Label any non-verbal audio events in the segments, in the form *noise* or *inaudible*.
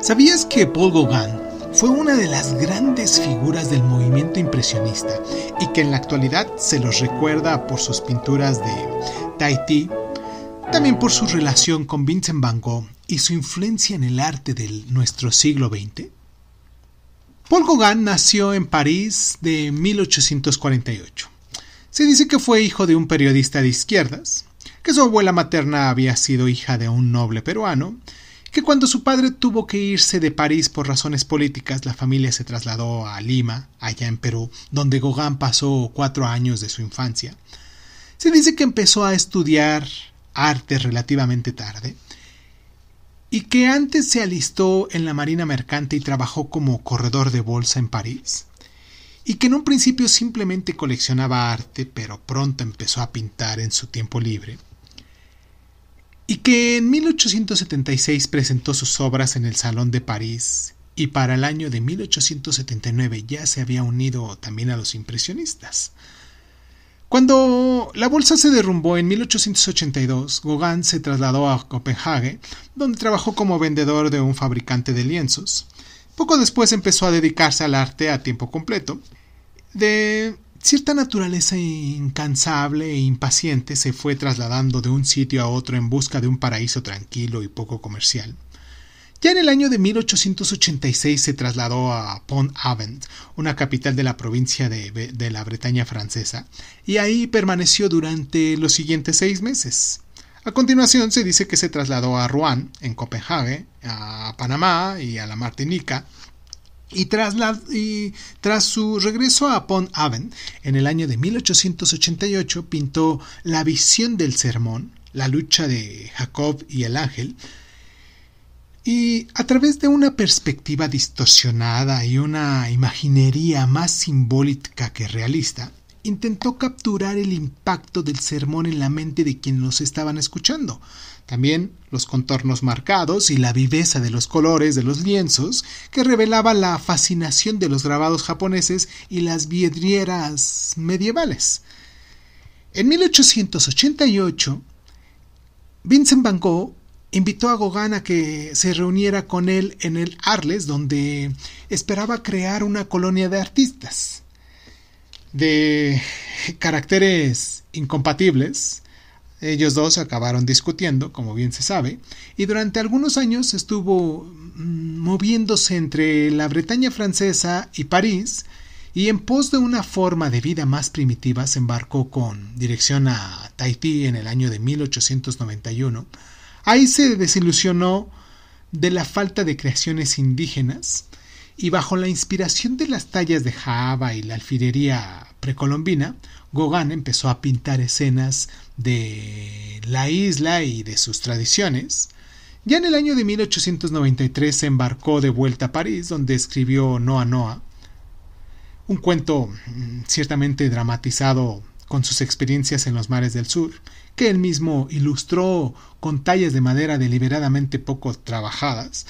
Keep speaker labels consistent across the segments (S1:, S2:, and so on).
S1: ¿Sabías que Paul Gauguin fue una de las grandes figuras del movimiento impresionista y que en la actualidad se los recuerda por sus pinturas de Tahití, también por su relación con Vincent Van Gogh y su influencia en el arte de nuestro siglo XX? Paul Gauguin nació en París de 1848. Se dice que fue hijo de un periodista de izquierdas, que su abuela materna había sido hija de un noble peruano, que cuando su padre tuvo que irse de París por razones políticas, la familia se trasladó a Lima, allá en Perú, donde Gauguin pasó cuatro años de su infancia. Se dice que empezó a estudiar arte relativamente tarde, y que antes se alistó en la Marina Mercante y trabajó como corredor de bolsa en París, y que en un principio simplemente coleccionaba arte, pero pronto empezó a pintar en su tiempo libre, y que en 1876 presentó sus obras en el Salón de París y para el año de 1879 ya se había unido también a los impresionistas. Cuando la bolsa se derrumbó en 1882, Gauguin se trasladó a Copenhague, donde trabajó como vendedor de un fabricante de lienzos. Poco después empezó a dedicarse al arte a tiempo completo. De Cierta naturaleza incansable e impaciente se fue trasladando de un sitio a otro en busca de un paraíso tranquilo y poco comercial. Ya en el año de 1886 se trasladó a Pont-Avent, una capital de la provincia de, de, la Bretaña francesa, y ahí permaneció durante los siguientes seis meses. A continuación se dice que se trasladó a Rouen, en Copenhague, a Panamá y a la Martinica, y tras, su regreso a Pont Aven en el año de 1888, pintó La visión del sermón, la lucha de Jacob y el ángel, y a través de una perspectiva distorsionada y una imaginería más simbólica que realista, intentó capturar el impacto del sermón en la mente de quienes los estaban escuchando. También los contornos marcados y la viveza de los colores de los lienzos, que revelaba la fascinación de los grabados japoneses y las vidrieras medievales. En 1888, Vincent Van Gogh invitó a Gauguin a que se reuniera con él en el Arles, donde esperaba crear una colonia de artistas de caracteres incompatibles, ellos dos acabaron discutiendo, como bien se sabe, y durante algunos años estuvo mm, moviéndose entre la Bretaña francesa y París, y en pos de una forma de vida más primitiva se embarcó con dirección a Tahití en el año de 1891. Ahí se desilusionó de la falta de creaciones indígenas y bajo la inspiración de las tallas de Java y la alfilería precolombina, Gauguin empezó a pintar escenas de la isla y de sus tradiciones. Ya en el año de 1893 se embarcó de vuelta a París, donde escribió Noa Noa, un cuento mm, ciertamente dramatizado con sus experiencias en los mares del sur, que él mismo ilustró con tallas de madera deliberadamente poco trabajadas,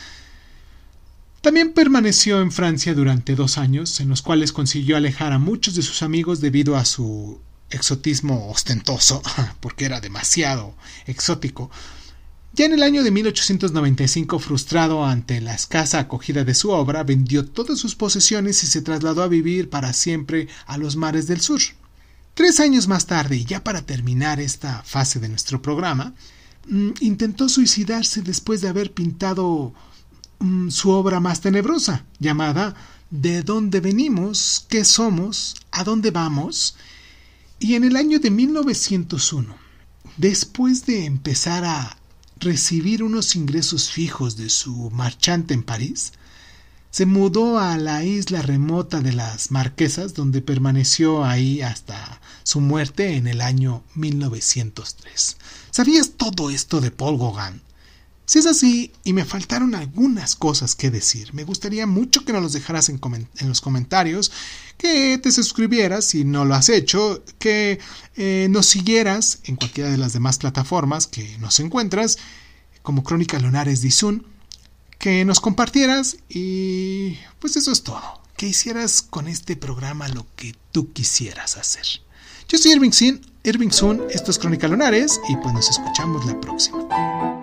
S1: también permaneció en Francia durante dos años, en los cuales consiguió alejar a muchos de sus amigos debido a su exotismo ostentoso, *laughs* porque era demasiado exótico. Ya en el año de 1895, frustrado ante la escasa acogida de su obra, vendió todas sus posesiones y se trasladó a vivir para siempre a los mares del sur. Tres años más tarde, y ya para terminar esta fase de nuestro programa, mm, intentó suicidarse después de haber pintado Mm, su obra más tenebrosa, llamada De dónde venimos, qué somos, a dónde vamos, y en el año de 1901, después de empezar a recibir unos ingresos fijos de su marchante en París, se mudó a la isla remota de las Marquesas, donde permaneció ahí hasta su muerte en el año 1903. ¿Sabías todo esto de Paul Gauguin? Si es así y me faltaron algunas cosas que decir, me gustaría mucho que nos los dejaras en, los comentarios, que te suscribieras si no lo has hecho, que eh, nos siguieras en cualquiera de las demás plataformas que nos encuentras, como Crónica Lunares de Izun, que nos compartieras y pues eso es todo, que hicieras con este programa lo que tú quisieras hacer. Yo soy Irving Sin, Irving Sun, esto es Crónica Lunares y pues nos escuchamos la próxima.